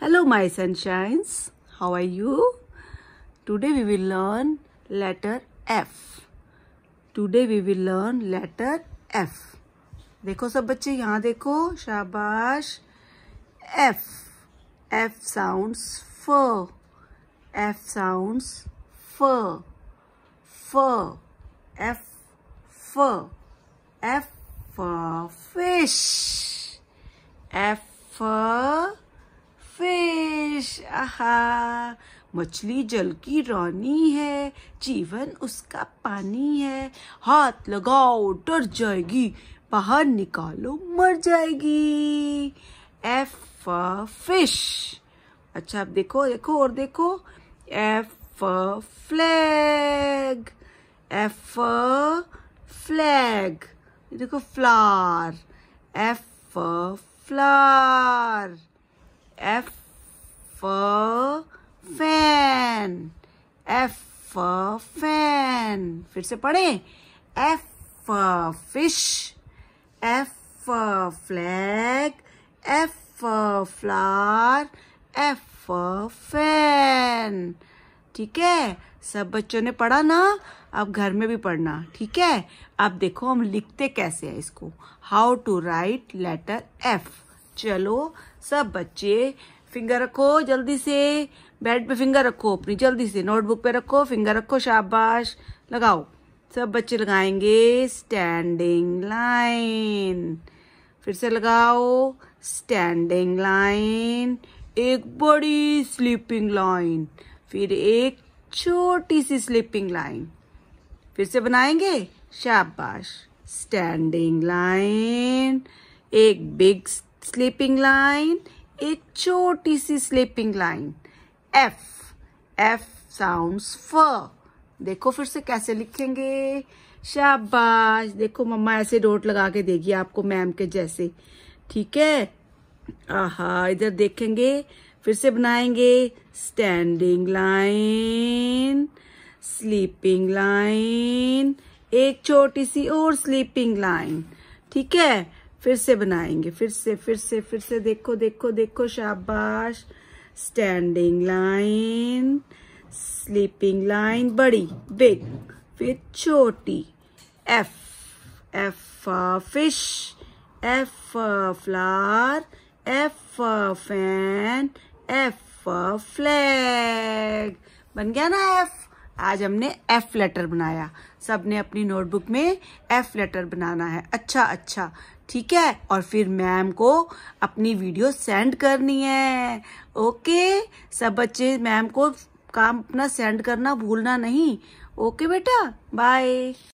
Hello my sunshines, how are you? Today we will learn letter F. Today we will learn letter F. देखो सब बच्चे यहाँ देखो शाबाश F. F sounds fur. F sounds fur. Fur. F. Fur. F for fish. F for fish आहा मछली जल की रानी है जीवन उसका पानी है हाथ लगाओ डर जाएगी बाहर निकालो मर जाएगी एफ फिश अच्छा अब देखो देखो और देखो एफ फ्लैग एफ फ्लैग देखो flower F flower F for fan F for fan फिर से पढ़े F for fish F for flag F for flower F for fan ठीक है सब बच्चों ने पढ़ा ना अब घर में भी पढ़ना ठीक है अब देखो हम लिखते कैसे हैं इसको how to write letter F चलो सब बच्चे फिंगर रखो जल्दी से बेड पे फिंगर रखो अपनी जल्दी से नोटबुक पे रखो फिंगर रखो शाबाश लगाओ सब बच्चे लगाएंगे स्टैंडिंग लाइन फिर से लगाओ स्टैंडिंग लाइन एक बड़ी स्लीपिंग लाइन फिर एक छोटी सी स्लीपिंग लाइन फिर से बनाएंगे शाबाश स्टैंडिंग लाइन एक बिग स्लीपिंग लाइन एक छोटी सी sleeping line F F sounds फ देखो फिर से कैसे लिखेंगे शाबाश देखो मम्मा ऐसे डोट लगा के देगी आपको मैम के जैसे ठीक है आहा इधर देखेंगे फिर से बनाएंगे स्टैंडिंग लाइन स्लीपिंग लाइन एक छोटी सी और स्लीपिंग लाइन ठीक है फिर से बनाएंगे फिर से फिर से फिर से देखो देखो देखो शाबाश स्टैंडिंग लाइन स्लीपिंग लाइन बड़ी बिग फिर छोटी F F fish F flower F fan F flag बन गया ना एफ आज हमने एफ लेटर बनाया सब ने अपनी नोटबुक में एफ लेटर बनाना है अच्छा अच्छा ठीक है और फिर मैम को अपनी वीडियो सेंड करनी है ओके सब बच्चे मैम को काम अपना सेंड करना भूलना नहीं ओके बेटा बाय